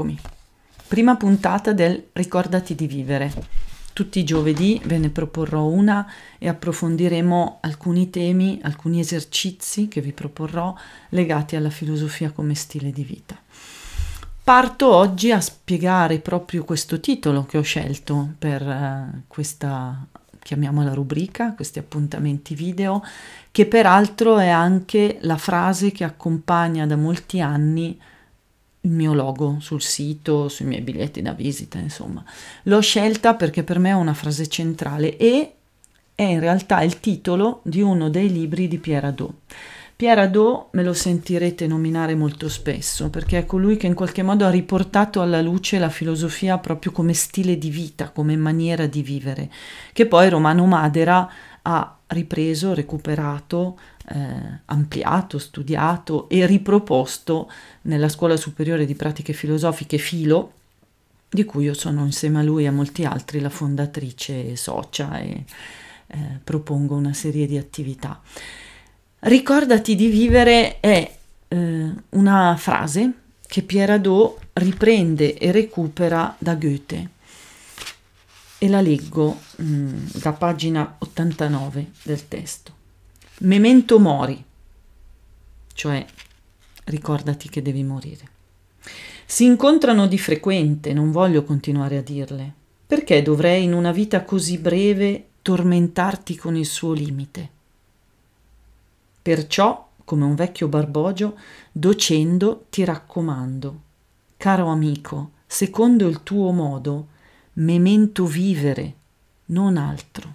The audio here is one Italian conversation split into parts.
Eccomi. Prima puntata del Ricordati di vivere. Tutti i giovedì ve ne proporrò una e approfondiremo alcuni temi, alcuni esercizi che vi proporrò legati alla filosofia come stile di vita. Parto oggi a spiegare proprio questo titolo che ho scelto per eh, questa chiamiamola rubrica, questi appuntamenti video, che peraltro è anche la frase che accompagna da molti anni il mio logo sul sito, sui miei biglietti da visita, insomma. L'ho scelta perché per me è una frase centrale e è in realtà il titolo di uno dei libri di Pierre Adot. Pierre Adot me lo sentirete nominare molto spesso perché è colui che in qualche modo ha riportato alla luce la filosofia proprio come stile di vita, come maniera di vivere, che poi Romano Madera ha ripreso, recuperato, eh, ampliato, studiato e riproposto nella Scuola Superiore di Pratiche Filosofiche Filo, di cui io sono insieme a lui e a molti altri la fondatrice e socia e eh, propongo una serie di attività. Ricordati di vivere è eh, una frase che Pierre Adot riprende e recupera da Goethe e la leggo mh, mm, da pagina 89 del testo. Memento mori, cioè ricordati che devi morire. Si incontrano di frequente, non voglio continuare a dirle. Perché dovrei in una vita così breve tormentarti con il suo limite? Perciò, come un vecchio barbogio, docendo ti raccomando. Caro amico, secondo il tuo modo, memento vivere, non altro.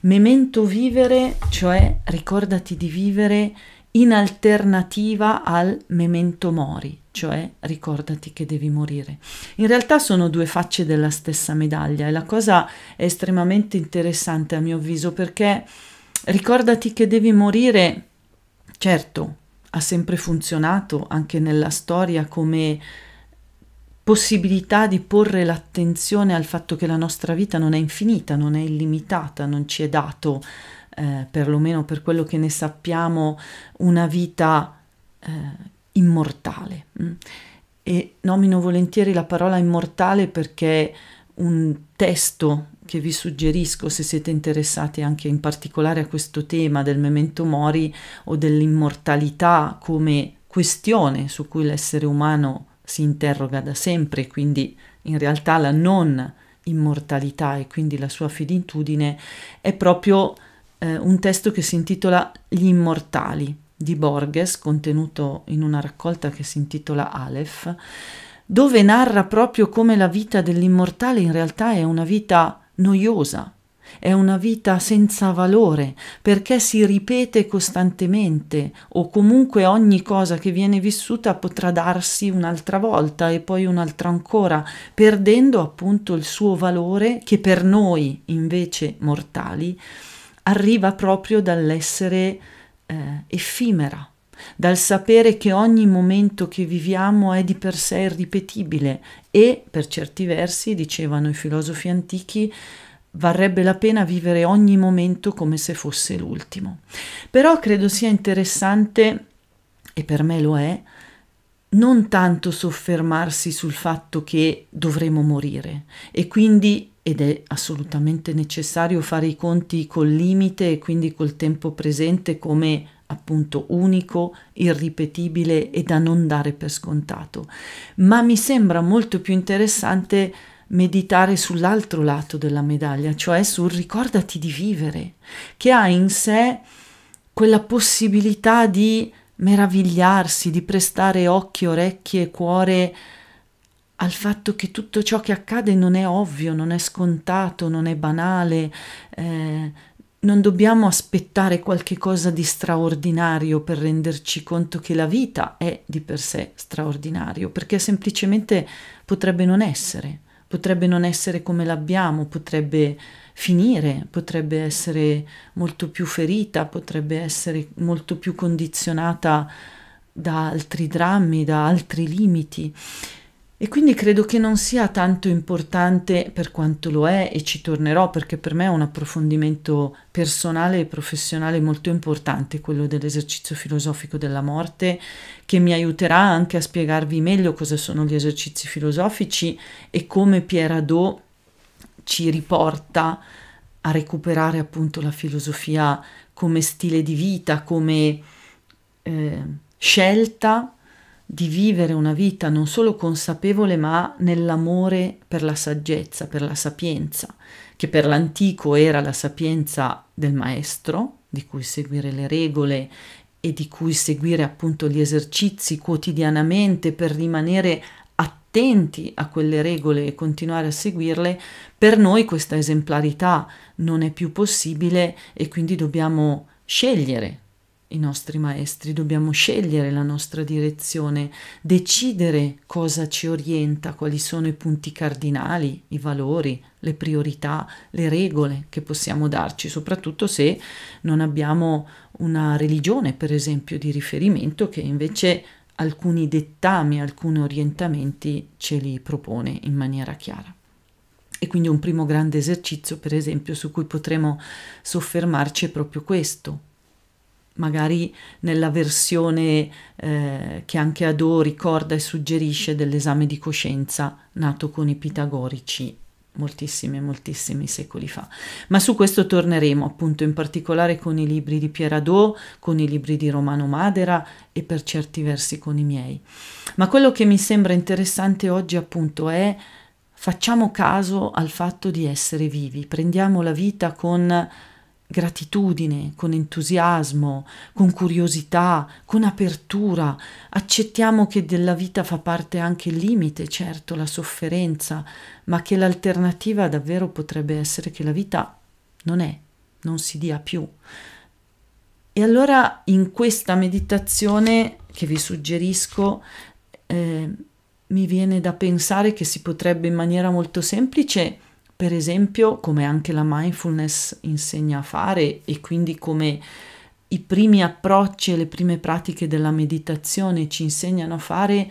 Memento vivere, cioè ricordati di vivere in alternativa al memento mori, cioè ricordati che devi morire. In realtà sono due facce della stessa medaglia e la cosa è estremamente interessante a mio avviso perché ricordati che devi morire, certo, ha sempre funzionato anche nella storia come possibilità di porre l'attenzione al fatto che la nostra vita non è infinita, non è illimitata, non ci è dato, eh, perlomeno per quello che ne sappiamo, una vita eh, immortale. Mm. E nomino volentieri la parola immortale perché un testo che vi suggerisco se siete interessati anche in particolare a questo tema del memento mori o dell'immortalità come questione su cui l'essere umano si interroga da sempre, quindi in realtà la non immortalità e quindi la sua finitudine è proprio eh, un testo che si intitola Gli immortali di Borges, contenuto in una raccolta che si intitola Aleph, dove narra proprio come la vita dell'immortale in realtà è una vita noiosa, è una vita senza valore perché si ripete costantemente o comunque ogni cosa che viene vissuta potrà darsi un'altra volta e poi un'altra ancora, perdendo appunto il suo valore che per noi invece mortali arriva proprio dall'essere eh, effimera dal sapere che ogni momento che viviamo è di per sé irripetibile e, per certi versi, dicevano i filosofi antichi, varrebbe la pena vivere ogni momento come se fosse l'ultimo. Però credo sia interessante, e per me lo è, non tanto soffermarsi sul fatto che dovremo morire e quindi ed è assolutamente necessario fare i conti col limite e quindi col tempo presente come appunto unico, irripetibile e da non dare per scontato. Ma mi sembra molto più interessante meditare sull'altro lato della medaglia, cioè sul ricordati di vivere, che ha in sé quella possibilità di meravigliarsi, di prestare occhi, orecchie e cuore al fatto che tutto ciò che accade non è ovvio, non è scontato, non è banale, eh, non dobbiamo aspettare qualche cosa di straordinario per renderci conto che la vita è di per sé straordinario, perché semplicemente potrebbe non essere potrebbe non essere come l'abbiamo, potrebbe finire, potrebbe essere molto più ferita, potrebbe essere molto più condizionata da altri drammi, da altri limiti. E quindi credo che non sia tanto importante per quanto lo è e ci tornerò perché per me è un approfondimento personale e professionale molto importante quello dell'esercizio filosofico della morte che mi aiuterà anche a spiegarvi meglio cosa sono gli esercizi filosofici e come Pierre Adot ci riporta a recuperare appunto la filosofia come stile di vita, come eh, scelta di vivere una vita non solo consapevole ma nell'amore per la saggezza, per la sapienza, che per l'antico era la sapienza del maestro, di cui seguire le regole e di cui seguire appunto gli esercizi quotidianamente per rimanere attenti a quelle regole e continuare a seguirle, per noi questa esemplarità non è più possibile e quindi dobbiamo scegliere i nostri maestri, dobbiamo scegliere la nostra direzione, decidere cosa ci orienta, quali sono i punti cardinali, i valori, le priorità, le regole che possiamo darci, soprattutto se non abbiamo una religione, per esempio, di riferimento che invece alcuni dettami, alcuni orientamenti ce li propone in maniera chiara. E quindi un primo grande esercizio, per esempio, su cui potremo soffermarci è proprio questo, magari nella versione eh, che anche Ado ricorda e suggerisce dell'esame di coscienza nato con i pitagorici moltissimi, moltissimi secoli fa. Ma su questo torneremo appunto in particolare con i libri di Pierre Adot, con i libri di Romano Madera e per certi versi con i miei. Ma quello che mi sembra interessante oggi appunto è facciamo caso al fatto di essere vivi, prendiamo la vita con gratitudine, con entusiasmo, con curiosità, con apertura. Accettiamo che della vita fa parte anche il limite, certo, la sofferenza, ma che l'alternativa davvero potrebbe essere che la vita non è, non si dia più. E allora in questa meditazione che vi suggerisco, eh, mi viene da pensare che si potrebbe in maniera molto semplice per esempio come anche la mindfulness insegna a fare e quindi come i primi approcci e le prime pratiche della meditazione ci insegnano a fare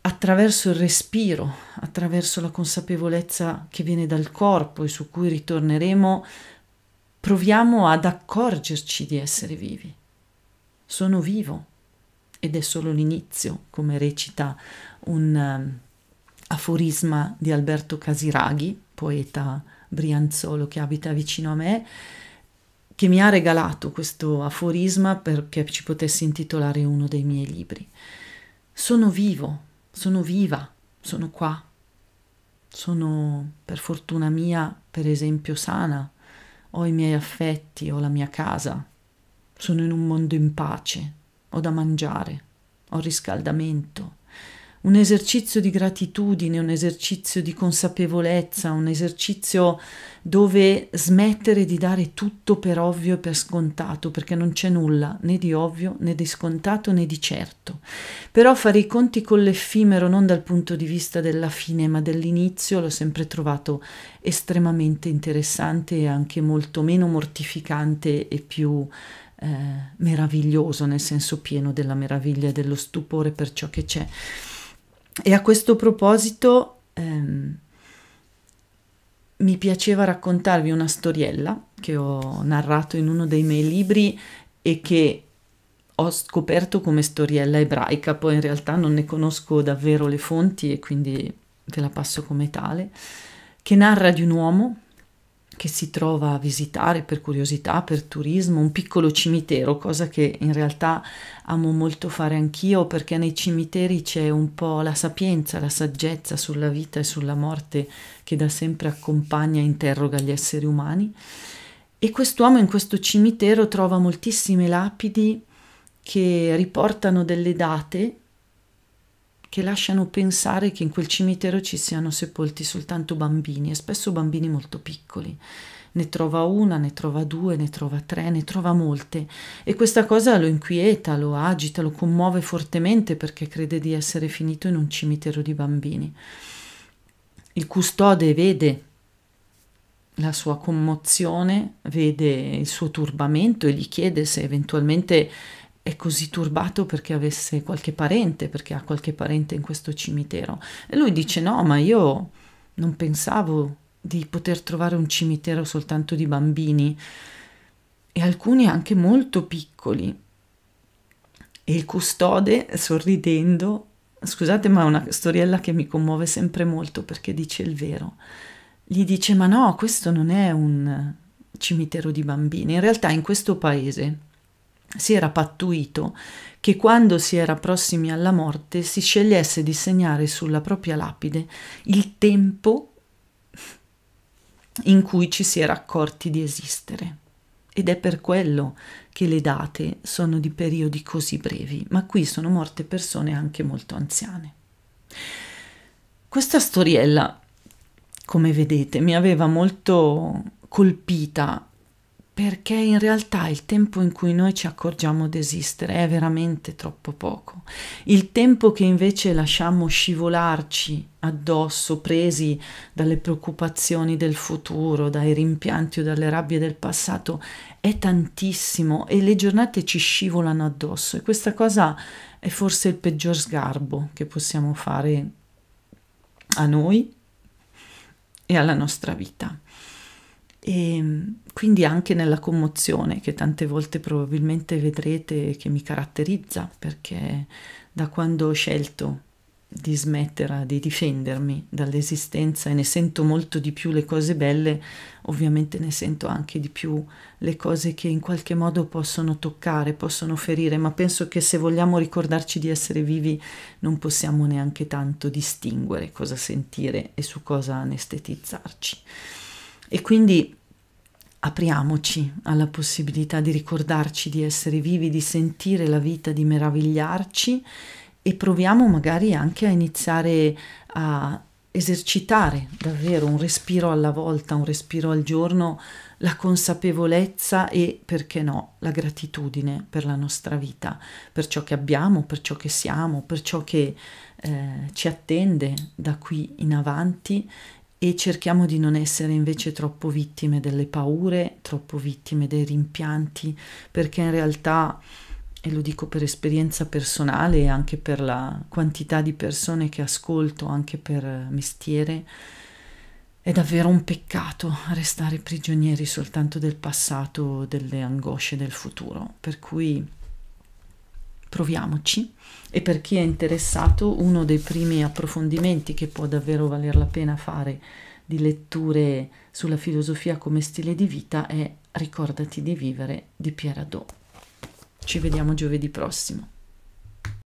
attraverso il respiro, attraverso la consapevolezza che viene dal corpo e su cui ritorneremo, proviamo ad accorgerci di essere vivi. Sono vivo ed è solo l'inizio, come recita un um, aforisma di Alberto Casiraghi, poeta Brianzolo che abita vicino a me, che mi ha regalato questo aforisma perché ci potessi intitolare uno dei miei libri. Sono vivo, sono viva, sono qua, sono per fortuna mia, per esempio, sana, ho i miei affetti, ho la mia casa, sono in un mondo in pace, ho da mangiare, ho riscaldamento un esercizio di gratitudine, un esercizio di consapevolezza, un esercizio dove smettere di dare tutto per ovvio e per scontato, perché non c'è nulla né di ovvio né di scontato né di certo. Però fare i conti con l'effimero non dal punto di vista della fine ma dell'inizio l'ho sempre trovato estremamente interessante e anche molto meno mortificante e più eh, meraviglioso, nel senso pieno della meraviglia e dello stupore per ciò che c'è. E a questo proposito ehm, mi piaceva raccontarvi una storiella che ho narrato in uno dei miei libri e che ho scoperto come storiella ebraica, poi in realtà non ne conosco davvero le fonti e quindi ve la passo come tale, che narra di un uomo che si trova a visitare per curiosità, per turismo, un piccolo cimitero, cosa che in realtà amo molto fare anch'io perché nei cimiteri c'è un po' la sapienza, la saggezza sulla vita e sulla morte che da sempre accompagna e interroga gli esseri umani. E quest'uomo in questo cimitero trova moltissime lapidi che riportano delle date che lasciano pensare che in quel cimitero ci siano sepolti soltanto bambini e spesso bambini molto piccoli. Ne trova una, ne trova due, ne trova tre, ne trova molte e questa cosa lo inquieta, lo agita, lo commuove fortemente perché crede di essere finito in un cimitero di bambini. Il custode vede la sua commozione, vede il suo turbamento e gli chiede se eventualmente è così turbato perché avesse qualche parente, perché ha qualche parente in questo cimitero. E lui dice no, ma io non pensavo di poter trovare un cimitero soltanto di bambini e alcuni anche molto piccoli. E il custode, sorridendo, scusate ma è una storiella che mi commuove sempre molto perché dice il vero, gli dice ma no, questo non è un cimitero di bambini, in realtà in questo paese si era pattuito che quando si era prossimi alla morte si scegliesse di segnare sulla propria lapide il tempo in cui ci si era accorti di esistere. Ed è per quello che le date sono di periodi così brevi, ma qui sono morte persone anche molto anziane. Questa storiella, come vedete, mi aveva molto colpita perché in realtà il tempo in cui noi ci accorgiamo d'esistere è veramente troppo poco. Il tempo che invece lasciamo scivolarci addosso, presi dalle preoccupazioni del futuro, dai rimpianti o dalle rabbie del passato, è tantissimo e le giornate ci scivolano addosso e questa cosa è forse il peggior sgarbo che possiamo fare a noi e alla nostra vita. E ehm, quindi anche nella commozione che tante volte probabilmente vedrete che mi caratterizza, perché da quando ho scelto di smettere di difendermi dall'esistenza e ne sento molto di più le cose belle, ovviamente ne sento anche di più le cose che in qualche modo possono toccare, possono ferire, ma penso che se vogliamo ricordarci di essere vivi non possiamo neanche tanto distinguere cosa sentire e su cosa anestetizzarci. E quindi apriamoci alla possibilità di ricordarci di essere vivi, di sentire la vita, di meravigliarci e proviamo magari anche a iniziare a esercitare davvero un respiro alla volta, un respiro al giorno, la consapevolezza e, perché no, la gratitudine per la nostra vita, per ciò che abbiamo, per ciò che siamo, per ciò che eh, ci attende da qui in avanti e cerchiamo di non essere invece troppo vittime delle paure, troppo vittime dei rimpianti, perché in realtà, e lo dico per esperienza personale e anche per la quantità di persone che ascolto, anche per mestiere, è davvero un peccato restare prigionieri soltanto del passato, delle angosce del futuro, per cui proviamoci e per chi è interessato uno dei primi approfondimenti che può davvero valer la pena fare di letture sulla filosofia come stile di vita è Ricordati di vivere di Pierre Hadot. Ci vediamo giovedì prossimo.